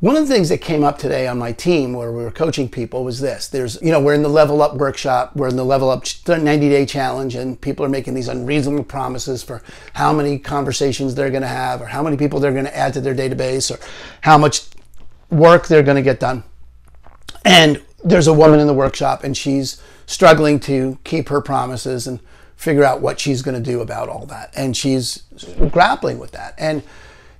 One of the things that came up today on my team where we were coaching people was this. There's, you know, we're in the level up workshop, we're in the level up 90 day challenge, and people are making these unreasonable promises for how many conversations they're going to have, or how many people they're going to add to their database, or how much work they're going to get done. And there's a woman in the workshop, and she's struggling to keep her promises and figure out what she's going to do about all that. And she's grappling with that. And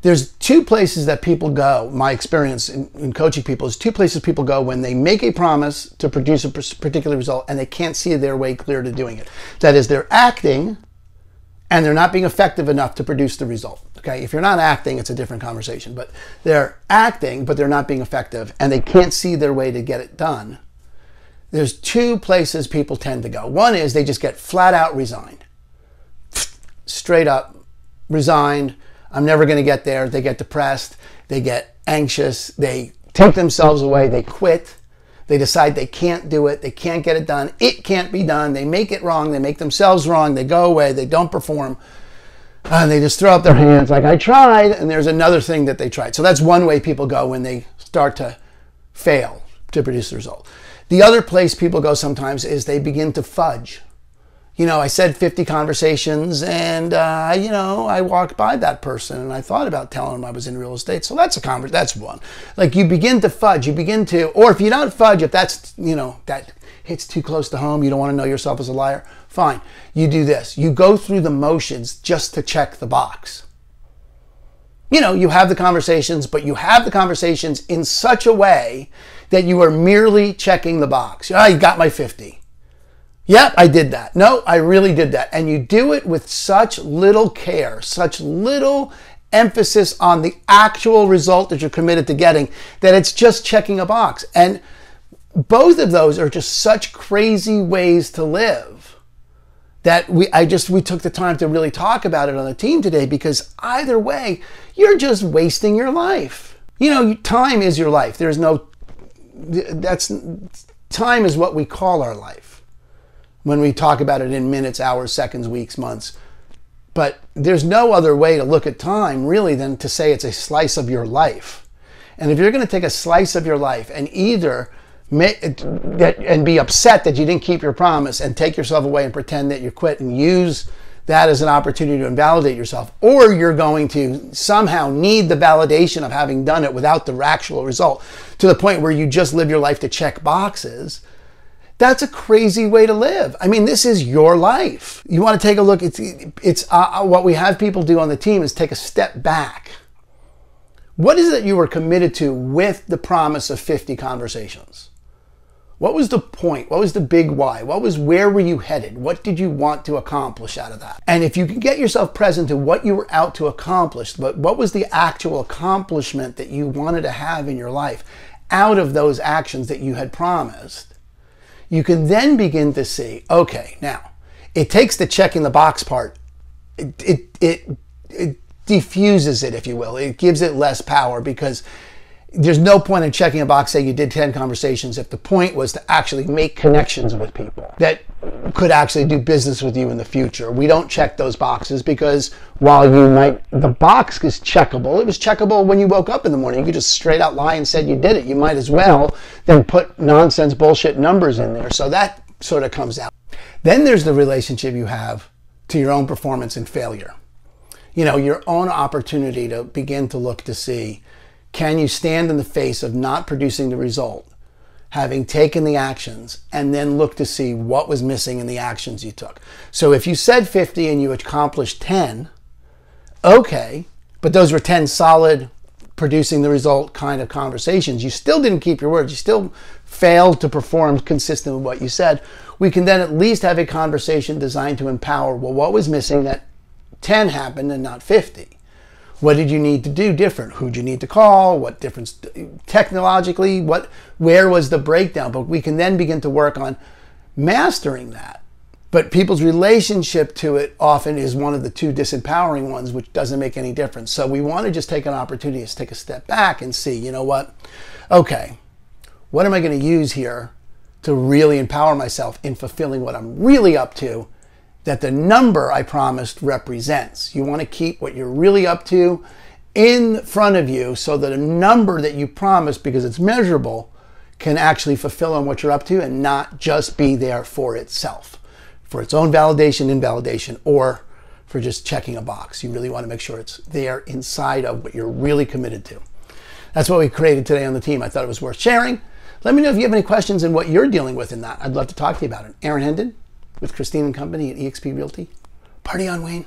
there's two places that people go my experience in, in, coaching people is two places people go when they make a promise to produce a particular result and they can't see their way clear to doing it that is they're acting and they're not being effective enough to produce the result okay if you're not acting it's a different conversation but they're acting but they're not being effective and they can't see their way to get it done there's two places people tend to go one is they just get flat out resigned straight up resigned I'm never going to get there. They get depressed, they get anxious, they take themselves away, they quit. They decide they can't do it, they can't get it done, it can't be done. They make it wrong, they make themselves wrong, they go away, they don't perform. And they just throw up their hands like, I tried. And there's another thing that they tried. So that's one way people go when they start to fail to produce the result. The other place people go sometimes is they begin to fudge you know, I said 50 conversations and, uh, you know, I walked by that person and I thought about telling him I was in real estate. So that's a conversation. That's one. Like you begin to fudge, you begin to, or if you don't fudge, if that's, you know, that hits too close to home, you don't want to know yourself as a liar. Fine. You do this. You go through the motions just to check the box. You know, you have the conversations, but you have the conversations in such a way that you are merely checking the box. I ah, got my 50. Yep, I did that. No, I really did that. And you do it with such little care, such little emphasis on the actual result that you're committed to getting that it's just checking a box. And both of those are just such crazy ways to live that we I just we took the time to really talk about it on the team today because either way, you're just wasting your life. You know, time is your life. There's no that's time is what we call our life when we talk about it in minutes, hours, seconds, weeks, months. But there's no other way to look at time really than to say it's a slice of your life. And if you're going to take a slice of your life and either and be upset that you didn't keep your promise and take yourself away and pretend that you quit and use that as an opportunity to invalidate yourself, or you're going to somehow need the validation of having done it without the actual result to the point where you just live your life to check boxes that's a crazy way to live. I mean, this is your life. You want to take a look. It's, it's uh, uh, what we have people do on the team is take a step back. What is it you were committed to with the promise of 50 conversations? What was the point? What was the big why? What was where were you headed? What did you want to accomplish out of that? And if you can get yourself present to what you were out to accomplish, but what was the actual accomplishment that you wanted to have in your life out of those actions that you had promised? you can then begin to see, okay, now it takes the check in the box part, it, it, it, it diffuses it, if you will. It gives it less power because there's no point in checking a box saying you did 10 conversations if the point was to actually make connections with people that could actually do business with you in the future. We don't check those boxes because while you might, the box is checkable. It was checkable when you woke up in the morning. You could just straight out lie and said you did it. You might as well then put nonsense bullshit numbers in there. So that sort of comes out. Then there's the relationship you have to your own performance and failure. You know, your own opportunity to begin to look to see can you stand in the face of not producing the result having taken the actions and then look to see what was missing in the actions you took. So if you said 50 and you accomplished 10, okay, but those were 10 solid producing the result kind of conversations. You still didn't keep your word. You still failed to perform consistent with what you said. We can then at least have a conversation designed to empower, well, what was missing that 10 happened and not 50? What did you need to do different? Who'd you need to call? What difference technologically? What where was the breakdown? But we can then begin to work on mastering that. But people's relationship to it often is one of the two disempowering ones, which doesn't make any difference. So we want to just take an opportunity to take a step back and see, you know what? Okay, what am I going to use here to really empower myself in fulfilling what I'm really up to that the number I promised represents. You want to keep what you're really up to in front of you so that a number that you promised because it's measurable can actually fulfill on what you're up to and not just be there for itself, for its own validation, invalidation, or for just checking a box. You really want to make sure it's there inside of what you're really committed to. That's what we created today on the team. I thought it was worth sharing. Let me know if you have any questions and what you're dealing with in that. I'd love to talk to you about it. Aaron Hendon, with Christine and Company at eXp Realty. Party on, Wayne.